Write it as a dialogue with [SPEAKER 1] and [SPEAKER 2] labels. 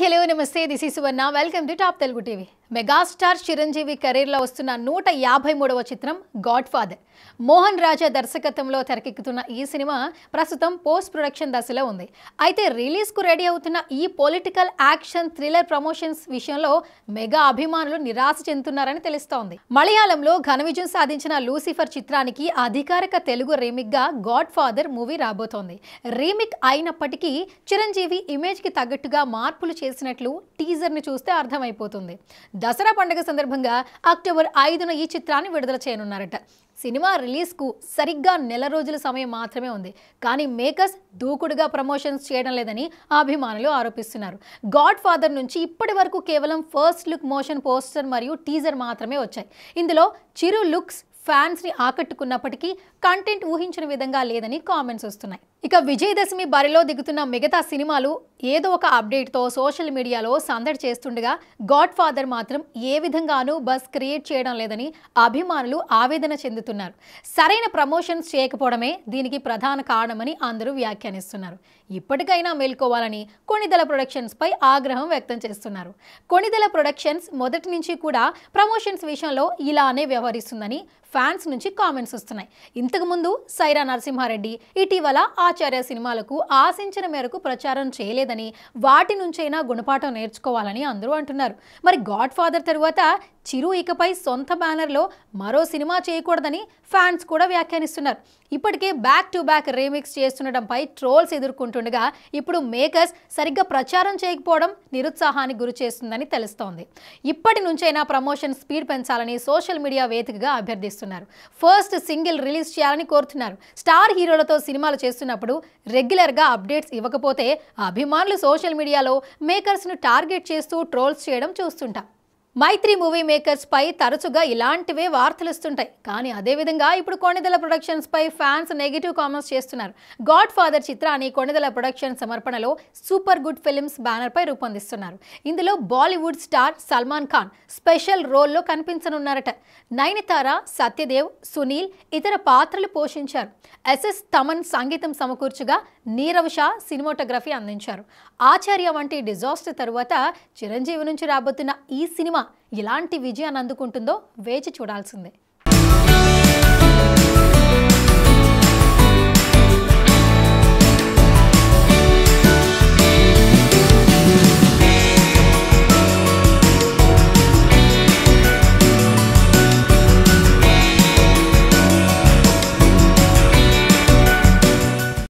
[SPEAKER 1] hi hello నమస్తే this ఈ Suvarna welcome to top Telugu TV megastar Chiranjeevi కెరీర్లో వస్తున్న నూట యాభై మూడవ చిత్రం గాడ్ ఫాదర్ మోహన్ రాజా దర్శకత్వంలో తెరకెక్కుతున్న ఈ సినిమా ప్రస్తుతం పోస్ట్ ప్రొడక్షన్ దశలో ఉంది అయితే రిలీజ్కు రెడీ అవుతున్న ఈ పొలిటికల్ యాక్షన్ థ్రిల్లర్ ప్రమోషన్స్ విషయంలో మెగా అభిమానులు నిరాశ చెందుతున్నారని తెలుస్తోంది మలయాళంలో ఘన విజయం సాధించిన లూసిఫర్ చిత్రానికి అధికారిక తెలుగు రీమిక్గా గాడ్ ఫాదర్ మూవీ రాబోతోంది రీమిక్ అయినప్పటికీ చిరంజీవి ఇమేజ్కి తగ్గట్టుగా మార్పులు చేసినట్లు టీజర్ని చూస్తే అర్థమైపోతుంది దసరా పండుగ సందర్భంగా అక్టోబర్ ఐదున ఈ చిత్రాన్ని విడుదల చేయనున్నారట సినిమా రిలీజ్కు సరిగ్గా నెల రోజుల సమయం మాత్రమే ఉంది కానీ మేకర్స్ దూకుడుగా ప్రమోషన్స్ చేయడం లేదని అభిమానులు ఆరోపిస్తున్నారు గాడ్ ఫాదర్ నుంచి ఇప్పటి వరకు కేవలం ఫస్ట్ లుక్ మోషన్ పోస్టర్ మరియు టీజర్ మాత్రమే వచ్చాయి ఇందులో చిరు లుక్స్ ఫ్యాన్స్ని ఆకట్టుకున్నప్పటికీ కంటెంట్ ఊహించిన విధంగా లేదని కామెంట్స్ వస్తున్నాయి ఇక విజయదశమి బరిలో దిగుతున్న మిగతా సినిమాలు ఏదో ఒక అప్డేట్తో సోషల్ మీడియాలో సందడి చేస్తుండగా గాడ్ ఫాదర్ మాత్రం ఏ విధంగానూ బస్ క్రియేట్ చేయడం లేదని అభిమానులు ఆవేదన చెందుతున్నారు సరైన ప్రమోషన్స్ చేయకపోవడమే దీనికి ప్రధాన కారణమని అందరూ వ్యాఖ్యానిస్తున్నారు ఇప్పటికైనా మేల్కోవాలని కొణిదల ప్రొడక్షన్స్పై ఆగ్రహం వ్యక్తం చేస్తున్నారు కొణిదల ప్రొడక్షన్స్ మొదటి నుంచి కూడా ప్రమోషన్స్ విషయంలో ఇలానే వ్యవహరిస్తుందని ఫ్యాన్స్ నుంచి కామెంట్స్ వస్తున్నాయి ఇంతకుముందు సైరా నరసింహారెడ్డి ఇటీవల ఆచార్య సినిమాలకు ఆశించిన మేరకు ప్రచారం చేయలేదని వాటి నుంచైనా గుణపాఠం నేర్చుకోవాలని అందరూ అంటున్నారు మరి గాడ్ ఫాదర్ తరువాత చిరు ఇకపై సొంత బ్యానర్లో మరో సినిమా చేయకూడదని ఫ్యాన్స్ కూడా వ్యాఖ్యానిస్తున్నారు ఇప్పటికే బ్యాక్ టు బ్యాక్ రీమిక్స్ చేస్తుండటంపై ట్రోల్స్ ఎదుర్కొంటుండగా ఇప్పుడు మేకర్స్ సరిగ్గా ప్రచారం చేయకపోవడం నిరుత్సాహానికి గురి చేస్తుందని తెలుస్తోంది ఇప్పటి నుంచైనా ప్రమోషన్ స్పీడ్ పెంచాలని సోషల్ మీడియా వేదికగా అభ్యర్థిస్తున్నారు ఫస్ట్ సింగిల్ రిలీజ్ చేయాలని కోరుతున్నారు స్టార్ హీరోలతో సినిమాలు చేస్తున్న చేస్తున్నప్పుడు రెగ్యులర్గా అప్డేట్స్ ఇవ్వకపోతే అభిమానులు సోషల్ మీడియాలో మేకర్స్ను టార్గెట్ చేస్తూ ట్రోల్స్ చేయడం చూస్తుంటాం మైత్రి మూవీ మేకర్స్ పై తరచుగా ఇలాంటివే వార్తలు ఇస్తుంటాయి కానీ అదేవిధంగా ఇప్పుడు ప్రొడక్షన్స్ పై ఫ్యాన్స్ నెగిటివ్ కామెంట్స్ చేస్తున్నారు గాడ్ ఫాదర్ చిత్రాన్ని కొణిదెల ప్రొడక్షన్ సమర్పణలో సూపర్ గుడ్ ఫిల్మ్స్ బ్యానర్పై రూపొందిస్తున్నారు ఇందులో Bollywood star Salman Khan special రోల్లో కనిపించనున్నారట నయనతార సత్యదేవ్ సునీల్ ఇతర పాత్రలు పోషించారు ఎస్ఎస్ తమన్ సంగీతం సమకూర్చుగా నీరవ్ షా సినిమాటోగ్రఫీ అందించారు ఆచార్య వంటి డిజాస్టర్ తరువాత చిరంజీవి నుంచి రాబోతున్న ఈ సినిమా ఎలాంటి విజయాన్ని అందుకుంటుందో వేచి చూడాల్సిందే